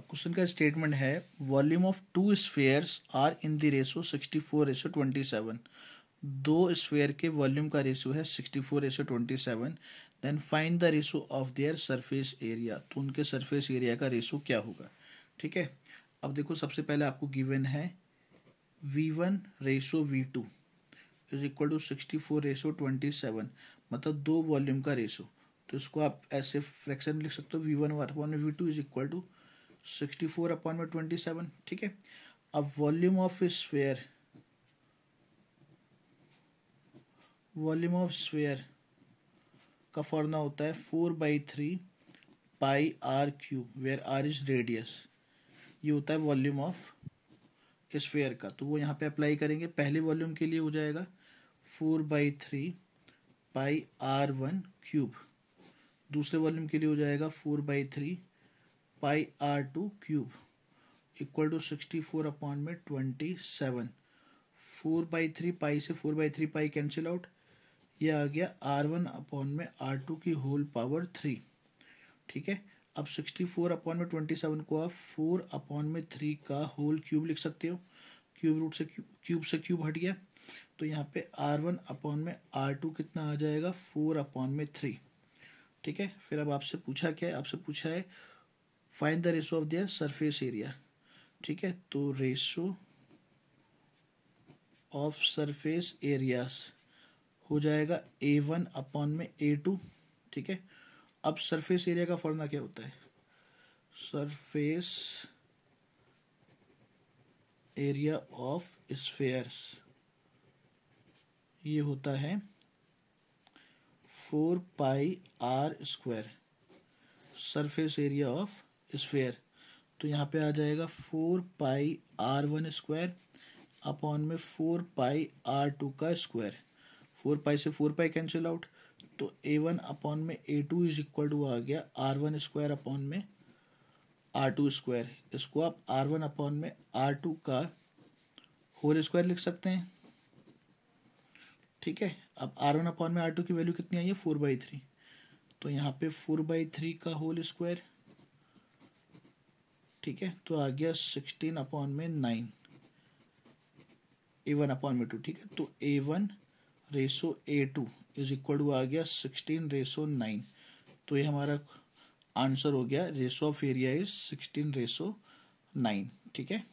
question का statement है volume of two spheres are in the ratio sixty four ratio twenty seven दो sphere के volume का ratio है sixty four ratio twenty seven then find the ratio of their surface area तो उनके surface area का ratio क्या होगा ठीक है अब देखो सबसे पहले आपको गिवन है V one ratio V two is equal to sixty four ratio twenty seven मतलब दो वॉल्यूम का रेशो तो इसको आप ऐसे फ्रैक्शन लिख सकते हो V one one V two is equal to sixty four upon में ट्वेंटी सेवन ठीक है अब volume of sphere volume of sphere का फॉर्मूला होता है four by three pi r cube where r is radius ये होता है वॉल्यूम ऑफ स्फेयर का तो वो यहाँ पे अप्लाई करेंगे पहले वॉल्यूम के लिए हो जाएगा four by three pi R one cube दूसरे वॉल्यूम के लिए हो जाएगा four by three pi R two cube equal to sixty four upon में twenty seven four by three pi से four by three pi cancel out यह आ गया आर वन अपॉन में आर टू की होल पावर थ्री ठीक है अब सिक्सटी फोर अपॉन में ट्वेंटी सेवन को आप फोर अपॉन में थ्री का होल क्यूब लिख सकते हो क्यूब रूट से क्यूब से क्यूब हट गया तो यहाँ पे आर वन अपॉन में आर टू कितना आ जाएगा फोर अपॉन में थ्री ठीक है फिर अब आपसे पूछा क्या है आपसे पूछा है find the ratio of their surface area ठीक है तो रेशो ऑफ सरफेस एरियाज हो जाएगा ए वन अपॉन में ए टू ठीक है अब सरफेस एरिया का फॉर्मूला क्या होता है सरफेस एरिया ऑफ स्फेयर्स ये होता है four pi R square surface area of square तो यहाँ पे आ जाएगा four pi R one square upon में फोर पाई आर टू का स्क्वायर फोर पाई से फोर पाई कैंसिल आउट तो ए वन अपॉन में A two is equal to आ गया आर वन स्क्वायर अपॉन में आर टू स्क्वायर इसको आप आर वन अपॉन में आर टू का होल स्क्वायर लिख सकते हैं ठीक है अब आर वन अपॉन में आर टू की वैल्यू कितनी आई है फोर बाई थ्री तो यहाँ पे फोर बाई थ्री का होल स्क्वायर ठीक है तो आ गया सिक्सटीन अपॉन में नाइन ए वन अपॉन में टू ठीक है तो A one ratio A two is equal to आ गया सिक्सटीन रेसो नाइन तो ये हमारा आंसर हो गया ratio of area is sixteen ratio nine ठीक है